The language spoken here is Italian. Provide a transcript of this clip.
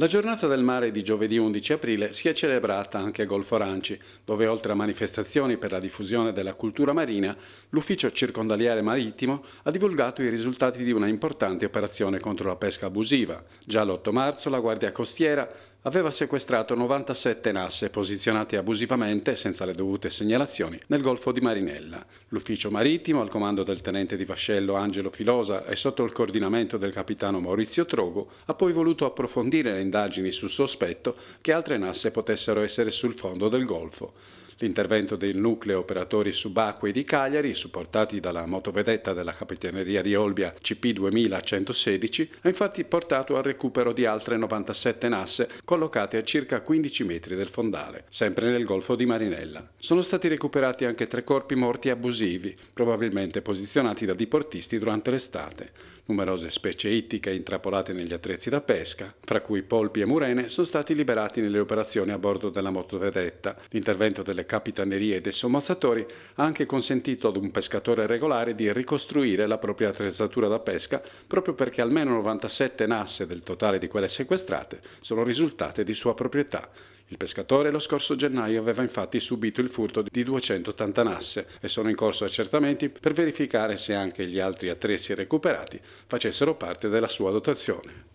La giornata del mare di giovedì 11 aprile si è celebrata anche a Golfo Aranci, dove oltre a manifestazioni per la diffusione della cultura marina, l'ufficio circondaliare marittimo ha divulgato i risultati di una importante operazione contro la pesca abusiva. Già l'8 marzo la Guardia Costiera aveva sequestrato 97 nasse posizionate abusivamente, senza le dovute segnalazioni, nel Golfo di Marinella. L'ufficio marittimo, al comando del tenente di vascello Angelo Filosa e sotto il coordinamento del capitano Maurizio Trogo, ha poi voluto approfondire le indagini sul sospetto che altre nasse potessero essere sul fondo del Golfo. L'intervento del nucleo operatori subacquei di Cagliari, supportati dalla motovedetta della Capitaneria di Olbia CP2116, ha infatti portato al recupero di altre 97 nasse collocate a circa 15 metri del fondale, sempre nel golfo di Marinella. Sono stati recuperati anche tre corpi morti abusivi, probabilmente posizionati da diportisti durante l'estate. Numerose specie ittiche intrappolate negli attrezzi da pesca, fra cui polpi e murene, sono stati liberati nelle operazioni a bordo della motovedetta. L'intervento delle capitanerie e dei sommazzatori ha anche consentito ad un pescatore regolare di ricostruire la propria attrezzatura da pesca proprio perché almeno 97 nasse del totale di quelle sequestrate sono risultate di sua proprietà. Il pescatore lo scorso gennaio aveva infatti subito il furto di 280 nasse e sono in corso accertamenti per verificare se anche gli altri attrezzi recuperati facessero parte della sua dotazione.